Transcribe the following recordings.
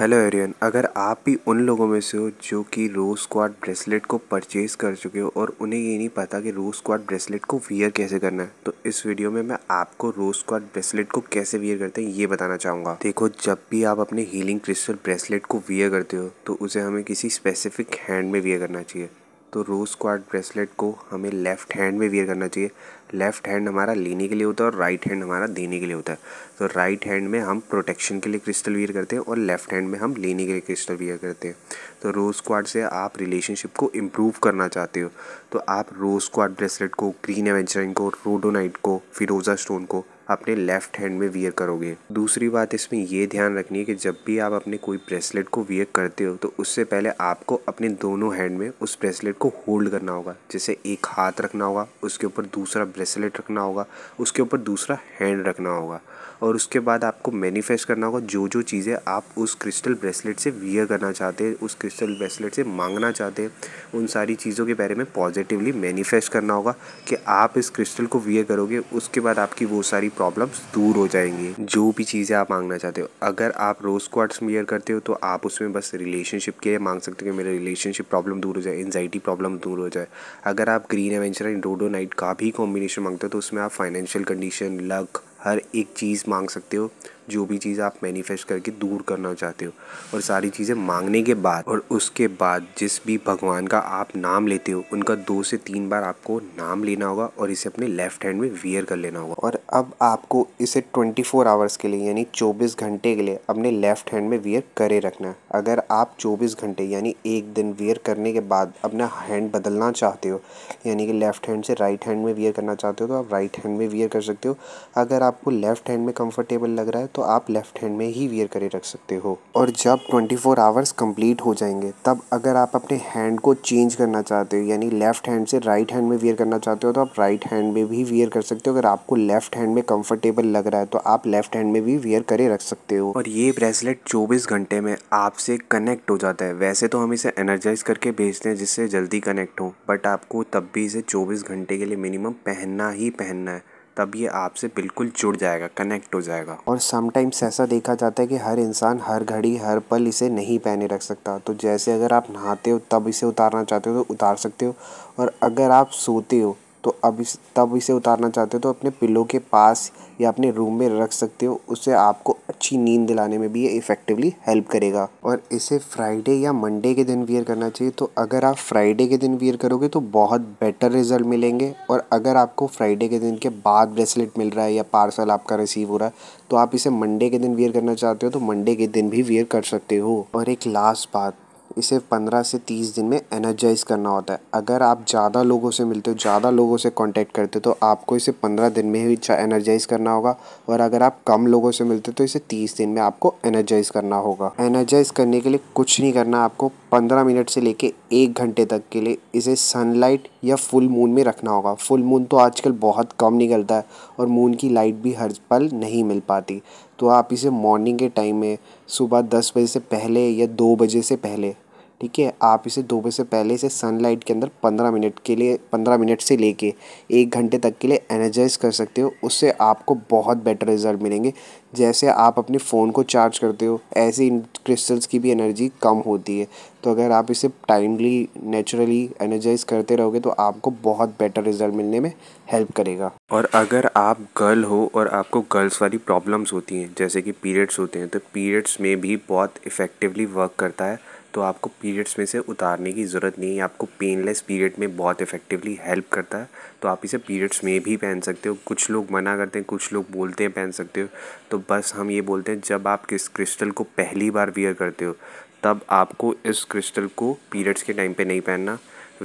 hello Ariane अगर आप भी उन लोगों में से हो जो कि रोज स्क्वाड ब्रेसलेट को परचेज़ कर चुके हो और उन्हें ये नहीं पता कि रोज स्क्वाड ब्रेसलेट को वियर कैसे करना है तो इस वीडियो में मैं आपको रोज स्क्वाड ब्रेसलेट को कैसे वियर करते हैं ये बताना चाहूँगा देखो जब भी आप अपने हीलिंग क्रिस्टल ब्रेसलेट को वियर करते हो तो उसे हमें किसी स्पेसिफिक हैंड में वियर करना चाहिए तो रोज स्क्वाड ब्रेसलेट को हमें लेफ़्ट हैंड में वेयर करना चाहिए लेफ़्ट हैंड हमारा लेने के लिए होता है और राइट हैंड हमारा देने के लिए होता है तो राइट हैंड में हम प्रोटेक्शन के लिए क्रिस्टल वेयर करते हैं और लेफ़्ट हैंड में हम लेने के लिए क्रिस्टल वेयर करते हैं तो रोज स्क्वाड से आप रिलेशनशिप को इम्प्रूव करना चाहते हो तो आप रोज स्क्वाड ब्रेसलेट को ग्रीन एवेंचरिंग को रोडोनाइट को फिरोज़ा स्टोन को अपने लेफ्ट हैंड में वियर करोगे दूसरी बात इसमें यह ध्यान रखनी है कि जब भी आप अपने कोई ब्रेसलेट को वियर करते हो तो उससे पहले आपको अपने दोनों हैंड में उस ब्रेसलेट को होल्ड करना होगा जैसे एक हाथ रखना होगा उसके ऊपर दूसरा ब्रेसलेट रखना होगा उसके ऊपर दूसरा हैंड रखना होगा और उसके बाद आपको मैनिफेस्ट करना होगा जो जो चीज़ें आप उस क्रिस्टल ब्रेसलेट से वियर करना चाहते हैं उस क्रिस्टल ब्रेसलेट से मांगना चाहते हैं उन सारी चीज़ों के बारे में पॉजिटिवली मैनिफेस्ट करना होगा कि आप इस क्रिस्टल को वियर करोगे उसके बाद आपकी वो सारी प्रॉब्लम्स दूर हो जाएंगी जो भी चीज़ें आप मांगना चाहते हो अगर आप रोज क्वार्ट्स में करते हो तो आप उसमें बस रिलेशनशिप के लिए मांग सकते हो कि मेरा रिलेशनशिप प्रॉब्लम दूर हो जाए एनजाइटी प्रॉब्लम दूर हो जाए अगर आप green aventurine and rhodonite का भी कॉम्बिनेशन मांगते हो तो उसमें आप फाइनेंशियल कंडीशन लक हर एक चीज़ मांग सकते हो जो भी चीज़ आप मैनिफेस्ट करके दूर करना चाहते हो और सारी चीज़ें मांगने के बाद और उसके बाद जिस भी भगवान का आप नाम लेते हो उनका दो से तीन बार आपको नाम लेना होगा और इसे अपने लेफ्ट हैंड में वियर कर लेना होगा और अब आपको इसे ट्वेंटी फोर आवर्स के लिए यानी चौबीस घंटे के लिए अपने लेफ्ट हैंड में वियर करे रखना है अगर आप चौबीस घंटे यानी एक दिन वियर करने के बाद अपना हैंड बदलना चाहते हो यानी कि लेफ्ट हैंड से राइट हैंड में वियर करना चाहते हो तो आप राइट हैंड में वियर कर सकते हो अगर आपको लेफ्ट हैंड में कंफर्टेबल लग रहा है तो तो आप लेफ़्ट हैंड में ही वियर करे रख सकते हो और जब 24 फोर आवर्स कम्प्लीट हो जाएंगे तब अगर आप अपने हैंड को चेंज करना चाहते हो यानी लेफ़्ट हैंड से राइट हैंड में वियर करना चाहते हो तो आप राइट हैंड में भी वियर कर सकते हो अगर आपको लेफ़्ट हैंड में कम्फर्टेबल लग रहा है तो आप लेफ़्ट हैंड में भी वियर करे रख सकते हो और ये ब्रेसलेट चौबीस घंटे में आपसे कनेक्ट हो जाता है वैसे तो हम इसे एनर्जाइज करके भेजते हैं जिससे जल्दी कनेक्ट हो बट आपको तब भी इसे चौबीस घंटे के लिए मिनिमम पहनना ही पहनना है तब ये आपसे बिल्कुल जुड़ जाएगा कनेक्ट हो जाएगा और समटाइम्स ऐसा देखा जाता है कि हर इंसान हर घड़ी हर पल इसे नहीं पहने रख सकता तो जैसे अगर आप नहाते हो तब इसे उतारना चाहते हो तो उतार सकते हो और अगर आप सोते हो तो अब इस तब इसे उतारना चाहते हो तो अपने पिलो के पास या अपने रूम में रख सकते हो उससे आपको अच्छी नींद दिलाने में भी ये इफेक्टिवली हेल्प करेगा और इसे फ्राइडे या मंडे के दिन वियर करना चाहिए तो अगर आप फ्राइडे के दिन वियर करोगे तो बहुत बेटर रिजल्ट मिलेंगे और अगर आपको फ्राइडे के दिन के बाद ब्रेसलेट मिल रहा है या पार्सल आपका रिसीव हो रहा है तो आप इसे मंडे के दिन वियर करना चाहते हो तो मंडे के दिन भी वियर कर सकते हो और एक लास्ट बात इसे पंद्रह से तीस दिन में एनर्जाइज करना होता है अगर आप ज़्यादा लोगों से मिलते हो ज़्यादा लोगों से कांटेक्ट करते हो तो आपको इसे पंद्रह दिन में ही एनर्जाइज करना होगा और अगर आप कम लोगों से मिलते हो तो इसे तीस दिन में आपको एनर्जाइज करना होगा एनर्जाइज करने के लिए कुछ नहीं करना आपको पंद्रह मिनट से लेके एक घंटे तक के लिए इसे सनलाइट या फुल मून में रखना होगा फुल मून तो आजकल बहुत कम निकलता है और मून की लाइट भी हर पल नहीं मिल पाती तो आप इसे मॉर्निंग के टाइम में सुबह दस बजे से पहले या दो बजे से पहले ठीक है आप इसे बजे से पहले इसे सनलाइट के अंदर पंद्रह मिनट के लिए पंद्रह मिनट से लेके एक घंटे तक के लिए एनर्जाइज कर सकते हो उससे आपको बहुत बेटर रिजल्ट मिलेंगे जैसे आप अपने फ़ोन को चार्ज करते हो ऐसे इन क्रिस्टल्स की भी एनर्जी कम होती है तो अगर आप इसे टाइमली नेचुरली एनर्जाइज करते रहोगे तो आपको बहुत बेटर रिजल्ट मिलने में हेल्प करेगा और अगर आप गर्ल हो और आपको गर्ल्स वाली प्रॉब्लम्स होती हैं जैसे कि पीरियड्स होते हैं तो पीरियड्स में भी बहुत इफ़ेक्टिवली वर्क करता है तो आपको पीरियड्स में से उतारने की ज़रूरत नहीं है आपको पेनलेस पीरियड में बहुत इफ़ेक्टिवली हेल्प करता है तो आप इसे पीरियड्स में भी पहन सकते हो कुछ लोग मना करते हैं कुछ लोग बोलते हैं पहन सकते हो तो बस हम ये बोलते हैं जब आप किस क्रिस्टल को पहली बार वियर करते हो तब आपको इस क्रिस्टल को पीरियड्स के टाइम पर नहीं पहनना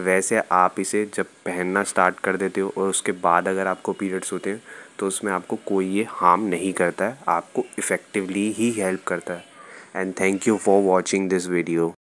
वैसे आप इसे जब पहनना स्टार्ट कर देते हो और उसके बाद अगर आपको पीरियड्स होते हैं तो उसमें आपको कोई ये हार्म नहीं करता है आपको इफ़ेक्टिवली ही हेल्प करता है and thank you for watching this video